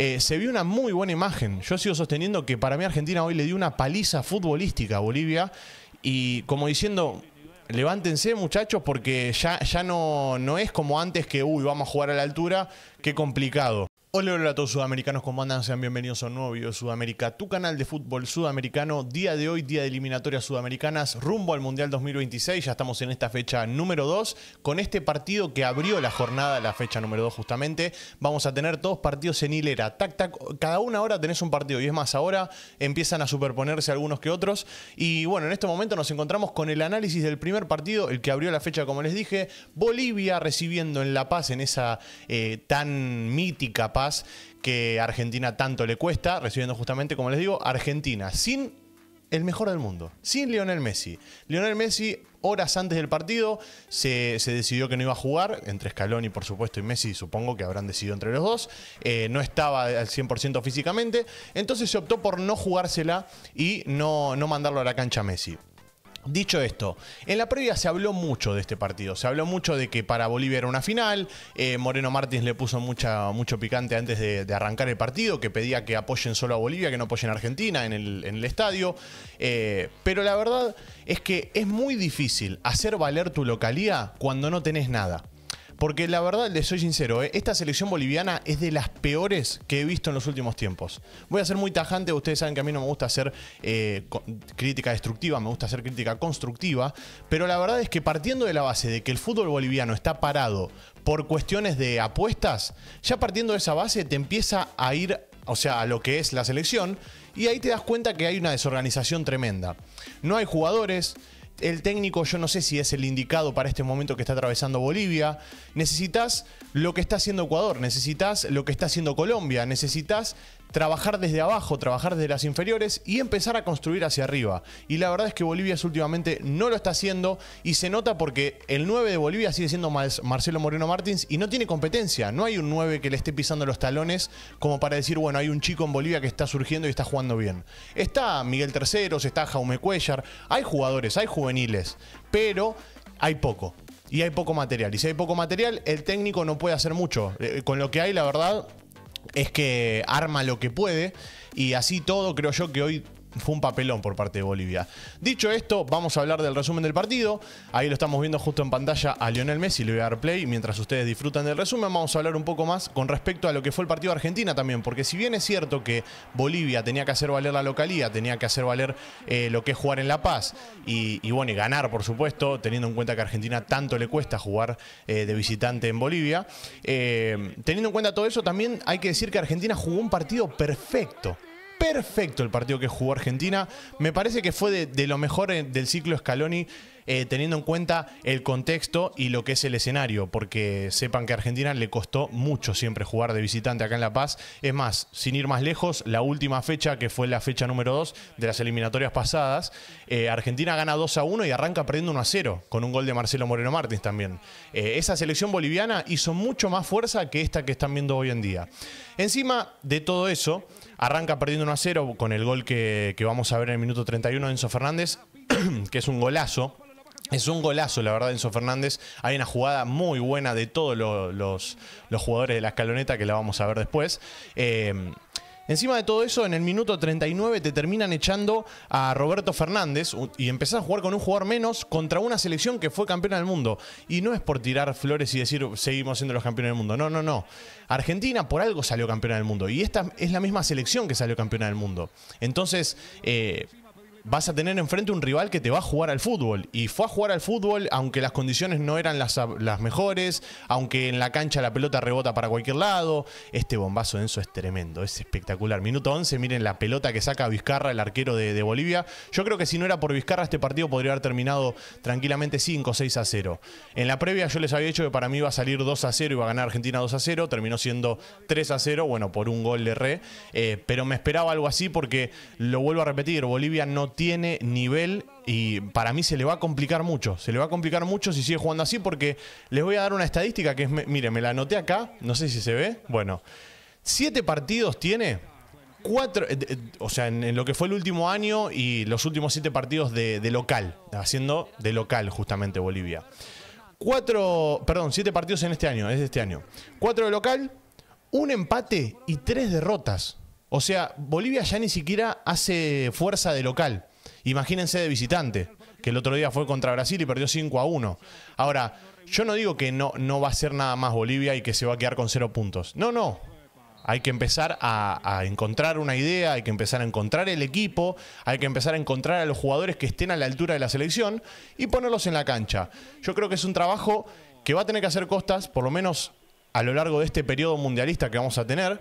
Eh, se vio una muy buena imagen. Yo sigo sosteniendo que para mí Argentina hoy le dio una paliza futbolística a Bolivia y como diciendo, levántense muchachos porque ya, ya no, no es como antes que, uy, vamos a jugar a la altura, qué complicado. Hola, hola a todos sudamericanos, ¿cómo andan? Sean bienvenidos a un nuevo video Sudamérica, tu canal de fútbol sudamericano. Día de hoy, día de eliminatorias sudamericanas, rumbo al Mundial 2026. Ya estamos en esta fecha número 2, con este partido que abrió la jornada, la fecha número 2 justamente. Vamos a tener dos partidos en hilera, tac, Cada una hora tenés un partido y es más, ahora empiezan a superponerse algunos que otros. Y bueno, en este momento nos encontramos con el análisis del primer partido, el que abrió la fecha, como les dije. Bolivia recibiendo en La Paz, en esa eh, tan mítica que Argentina tanto le cuesta, recibiendo justamente, como les digo, Argentina sin el mejor del mundo, sin Lionel Messi. Lionel Messi, horas antes del partido, se, decidió que no iba a jugar, entre Scaloni, por supuesto, y Messi, supongo que habrán decidido entre los dos. Eh, no estaba al 100% físicamente, entonces se optó por no jugársela y no, no mandarlo a la cancha a Messi. Dicho esto, en la previa se habló mucho de este partido, se habló mucho de que para Bolivia era una final, eh, Moreno Martins le puso mucha, mucho picante antes de, arrancar el partido, que pedía que apoyen solo a Bolivia, que no apoyen a Argentina en el, estadio, eh, pero la verdad es que es muy difícil hacer valer tu localía cuando no tenés nada. Porque la verdad, les soy sincero, eh, esta selección boliviana es de las peores que he visto en los últimos tiempos. Voy a ser muy tajante, ustedes saben que a mí no me gusta hacer eh, crítica destructiva, me gusta hacer crítica constructiva, pero la verdad es que partiendo de la base de que el fútbol boliviano está parado por cuestiones de apuestas, ya partiendo de esa base te empieza a ir, o sea, a lo que es la selección, y ahí te das cuenta que hay una desorganización tremenda. No hay jugadores, el técnico yo no sé si es el indicado para este momento que está atravesando Bolivia. Necesitas lo que está haciendo Ecuador, necesitas lo que está haciendo Colombia, necesitas trabajar desde abajo, trabajar desde las inferiores y empezar a construir hacia arriba. Y la verdad es que Bolivia últimamente no lo está haciendo y se nota porque el 9 de Bolivia sigue siendo Marcelo Moreno Martins y no tiene competencia. No hay un 9 que le esté pisando los talones como para decir, bueno, hay un chico en Bolivia que está surgiendo y está jugando bien. Está Miguel Terceros, está Jaume Cuellar, hay jugadores, hay juveniles, pero hay poco. Y hay poco material. Y si hay poco material, el técnico no puede hacer mucho. Eh, con lo que hay, la verdad, es que arma lo que puede y así todo creo yo que hoy fue un papelón por parte de Bolivia. Dicho esto, vamos a hablar del resumen del partido. Ahí lo estamos viendo justo en pantalla a Lionel Messi, le voy a dar play. Mientras ustedes disfrutan del resumen, vamos a hablar un poco más con respecto a lo que fue el partido de Argentina también. Porque si bien es cierto que Bolivia tenía que hacer valer la localía, tenía que hacer valer eh, lo que es jugar en La Paz y, bueno, y ganar, por supuesto, teniendo en cuenta que a Argentina tanto le cuesta jugar eh, de visitante en Bolivia. Eh, teniendo en cuenta todo eso, también hay que decir que Argentina jugó un partido perfecto perfecto el partido que jugó Argentina. Me parece que fue de, lo mejor eh, del ciclo Scaloni, eh, teniendo en cuenta el contexto y lo que es el escenario, porque sepan que a Argentina le costó mucho siempre jugar de visitante acá en La Paz. Es más, sin ir más lejos, la última fecha, que fue la fecha número 2 de las eliminatorias pasadas, eh, Argentina gana 2 a 1 y arranca perdiendo 1 a 0, con un gol de Marcelo Moreno Martins también. esa selección boliviana hizo mucho más fuerza que esta que están viendo hoy en día. Encima de todo eso, arranca perdiendo a cero con el gol que, vamos a ver en el minuto 31 de Enzo Fernández, que es un golazo. Es un golazo, la verdad, Enzo Fernández. Hay una jugada muy buena de todos los, los, jugadores de la escaloneta que la vamos a ver después. Eh, Encima de todo eso, en el minuto 39 te terminan echando a Roberto Fernández y empezás a jugar con un jugador menos contra una selección que fue campeona del mundo. Y no es por tirar flores y decir seguimos siendo los campeones del mundo. No, no, no. Argentina por algo salió campeona del mundo. Y esta es la misma selección que salió campeona del mundo. Entonces, eh, vas a tener enfrente un rival que te va a jugar al fútbol. Y fue a jugar al fútbol, aunque las condiciones no eran las, mejores, aunque en la cancha la pelota rebota para cualquier lado. Este bombazo de Enzo es tremendo, es espectacular. Minuto 11, miren la pelota que saca Vizcarra, el arquero de, Bolivia. Yo creo que si no era por Vizcarra, este partido podría haber terminado tranquilamente 5, 6 a 0. En la previa yo les había dicho que para mí iba a salir 2 a 0, iba a ganar Argentina 2 a 0, terminó siendo 3 a 0, bueno, por un gol de re. Eh, pero me esperaba algo así porque, lo vuelvo a repetir, Bolivia no tiene nivel y para mí se le va a complicar mucho. Se le va a complicar mucho si sigue jugando así porque les voy a dar una estadística que es, mire, me la anoté acá, no sé si se ve. Bueno, siete partidos tiene cuatro, eh, eh, o sea, en, lo que fue el último año y los últimos siete partidos de, de, local, haciendo de local justamente Bolivia. Cuatro, perdón, siete partidos en este año, es de este año. Cuatro de local, un empate y tres derrotas. O sea, Bolivia ya ni siquiera hace fuerza de local. Imagínense de visitante, que el otro día fue contra Brasil y perdió 5 a 1. Ahora, yo no digo que no, no va a ser nada más Bolivia y que se va a quedar con cero puntos. No, no. Hay que empezar a, a, encontrar una idea, hay que empezar a encontrar el equipo, hay que empezar a encontrar a los jugadores que estén a la altura de la selección y ponerlos en la cancha. Yo creo que es un trabajo que va a tener que hacer Costas, por lo menos a lo largo de este periodo mundialista que vamos a tener,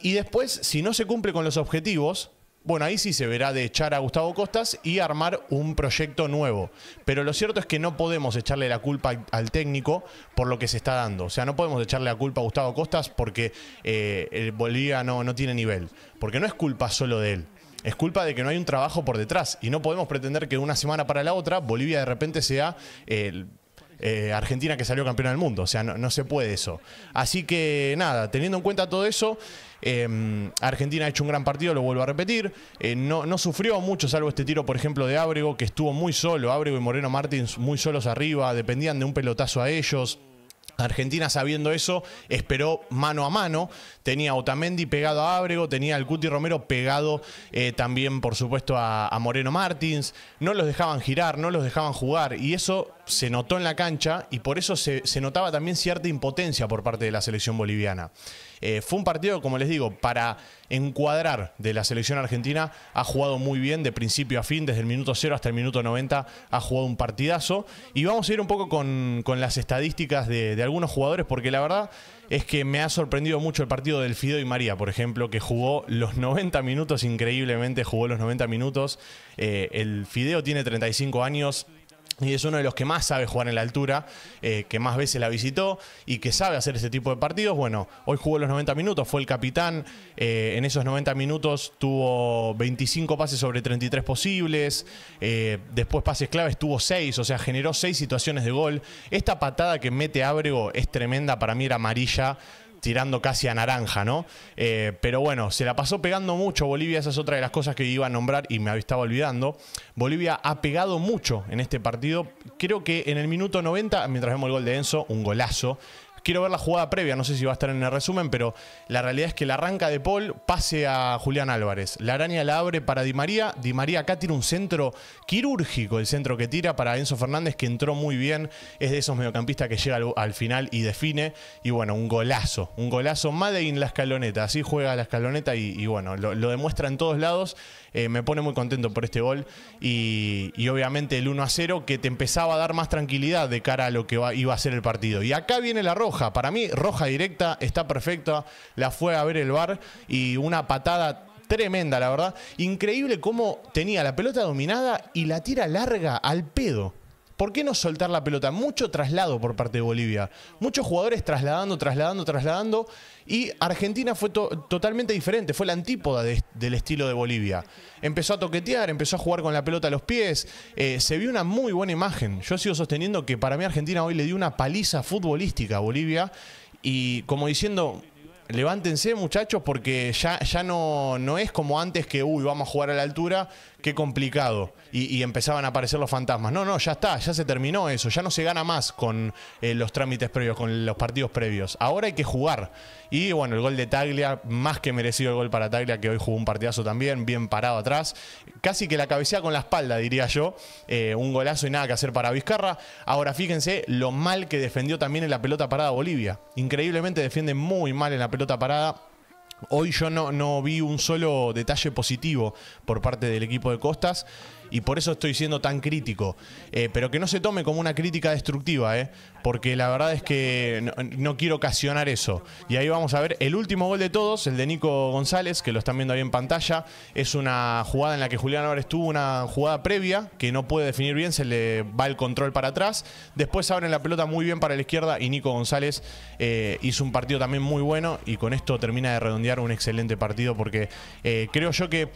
y después, si no se cumple con los objetivos, bueno, ahí sí se verá de echar a Gustavo Costas y armar un proyecto nuevo. Pero lo cierto es que no podemos echarle la culpa al técnico por lo que se está dando. O sea, no podemos echarle la culpa a Gustavo Costas porque eh, el Bolivia no, tiene nivel. Porque no es culpa solo de él. Es culpa de que no hay un trabajo por detrás y no podemos pretender que de una semana para la otra Bolivia de repente sea eh, Argentina que salió campeona del mundo. O sea, no, se puede eso. Así que nada, teniendo en cuenta todo eso, em, Argentina ha hecho un gran partido, lo vuelvo a repetir. Eh, no, sufrió mucho, salvo este tiro, por ejemplo, de Ábrego, que estuvo muy solo. Ábrego y Moreno Martins muy solos arriba, dependían de un pelotazo a ellos. Argentina, sabiendo eso, esperó mano a mano. Tenía Otamendi pegado a Ábrego, tenía al Cuti Romero pegado eh, también, por supuesto, a, a Moreno Martins. No los dejaban girar, no los dejaban jugar. Y eso se notó en la cancha y por eso se, notaba también cierta impotencia por parte de la selección boliviana. Eh, fue un partido, como les digo, para encuadrar de la selección argentina, ha jugado muy bien de principio a fin, desde el minuto 0 hasta el minuto 90 ha jugado un partidazo. Y vamos a ir un poco con, las estadísticas de, algunos jugadores, porque la verdad es que me ha sorprendido mucho el partido del Fideo y María, por ejemplo, que jugó los 90 minutos, increíblemente jugó los 90 minutos. Eh, el Fideo tiene 35 años, y es uno de los que más sabe jugar en la altura, eh, que más veces la visitó y que sabe hacer ese tipo de partidos. Bueno, hoy jugó los 90 minutos, fue el capitán, eh, en esos 90 minutos tuvo 25 pases sobre 33 posibles, eh, después pases claves tuvo 6, o sea, generó 6 situaciones de gol. Esta patada que mete Ábrego es tremenda, para mí era amarilla tirando casi a naranja, ¿no? Eh, pero bueno, se la pasó pegando mucho Bolivia, esa es otra de las cosas que iba a nombrar y me estaba olvidando. Bolivia ha pegado mucho en este partido, creo que en el minuto 90, mientras vemos el gol de Enzo, un golazo, Quiero ver la jugada previa, no sé si va a estar en el resumen, pero la realidad es que la arranca de Paul pase a Julián Álvarez. La araña la abre para Di María. Di María acá tiene un centro quirúrgico, el centro que tira para Enzo Fernández, que entró muy bien. Es de esos mediocampistas que llega al, final y define. Y bueno, un golazo, un golazo. Made in la escaloneta, así juega la escaloneta y, bueno, lo, demuestra en todos lados. Eh, me pone muy contento por este gol y, obviamente el 1 a 0 que te empezaba a dar más tranquilidad de cara a lo que iba a ser el partido. Y acá viene la arroz para mí, roja directa, está perfecta. La fue a ver el bar y una patada tremenda, la verdad. Increíble cómo tenía la pelota dominada y la tira larga al pedo. ¿Por qué no soltar la pelota? Mucho traslado por parte de Bolivia. Muchos jugadores trasladando, trasladando, trasladando. Y Argentina fue totalmente diferente, fue la antípoda del estilo de Bolivia. Empezó a toquetear, empezó a jugar con la pelota a los pies. Eh, se vio una muy buena imagen. Yo sigo sosteniendo que para mí Argentina hoy le dio una paliza futbolística a Bolivia. Y como diciendo, levántense muchachos porque ya, ya no, no es como antes que, uy, vamos a jugar a la altura, qué complicado. Y, empezaban a aparecer los fantasmas. No, no, ya está, ya se terminó eso, ya no se gana más con eh, los trámites previos, con los partidos previos. Ahora hay que jugar. Y bueno, el gol de Taglia, más que merecido el gol para Taglia, que hoy jugó un partidazo también, bien parado atrás. Casi que la cabecea con la espalda, diría yo. Eh, un golazo y nada que hacer para Vizcarra. Ahora fíjense lo mal que defendió también en la pelota parada Bolivia. Increíblemente defiende muy mal en la pelota parada Hoy yo no, vi un solo detalle positivo por parte del equipo de Costas y por eso estoy siendo tan crítico. Eh, pero que no se tome como una crítica destructiva, eh, porque la verdad es que no, quiero ocasionar eso. Y ahí vamos a ver el último gol de todos, el de Nico González, que lo están viendo ahí en pantalla. Es una jugada en la que Julián Álvarez tuvo una jugada previa que no puede definir bien, se le va el control para atrás. Después abren la pelota muy bien para la izquierda y Nico González eh, hizo un partido también muy bueno y con esto termina de redondear un excelente partido porque creo yo que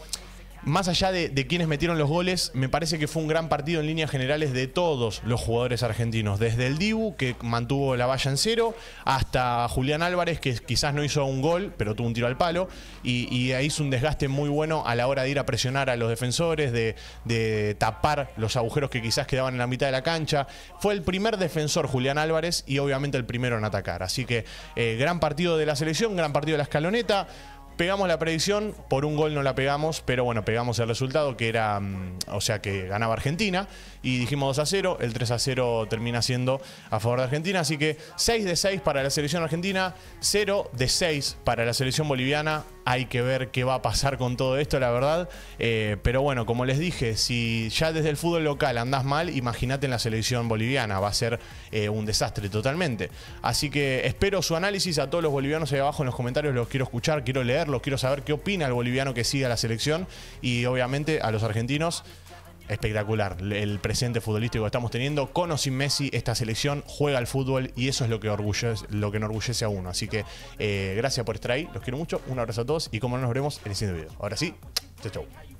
más allá de, quienes metieron los goles, me parece que fue un gran partido en líneas generales de todos los jugadores argentinos. Desde el Dibu, que mantuvo la valla en cero, hasta Julián Álvarez, que quizás no hizo un gol, pero tuvo un tiro al palo. Y, hizo un desgaste muy bueno a la hora de ir a presionar a los defensores, de, tapar los agujeros que quizás quedaban en la mitad de la cancha. Fue el primer defensor Julián Álvarez y obviamente el primero en atacar. Así que eh, gran partido de la selección, gran partido de la escaloneta. Pegamos la predicción, por un gol no la pegamos, pero bueno, pegamos el resultado que era, mm, o sea, que ganaba Argentina y dijimos 2 a 0, el 3 a 0 termina siendo a favor de Argentina, así que 6 de 6 para la selección argentina, 0 de 6 para la selección boliviana, hay que ver qué va a pasar con todo esto, la verdad. Eh, pero bueno, como les dije, si ya desde el fútbol local andás mal, imagínate en la selección boliviana, va a ser eh, un desastre totalmente. Así que espero su análisis a todos los bolivianos ahí abajo en los comentarios, los quiero escuchar, quiero leerlos, quiero saber qué opina el boliviano que sigue a la selección y obviamente a los argentinos espectacular el presente futbolístico que estamos teniendo. Con o sin Messi, esta selección juega al fútbol y eso es lo que, orgullece, lo que enorgullece a uno. Así que eh, gracias por estar ahí, los quiero mucho, un abrazo a todos y como no nos veremos en el siguiente video. Ahora sí, chau chau.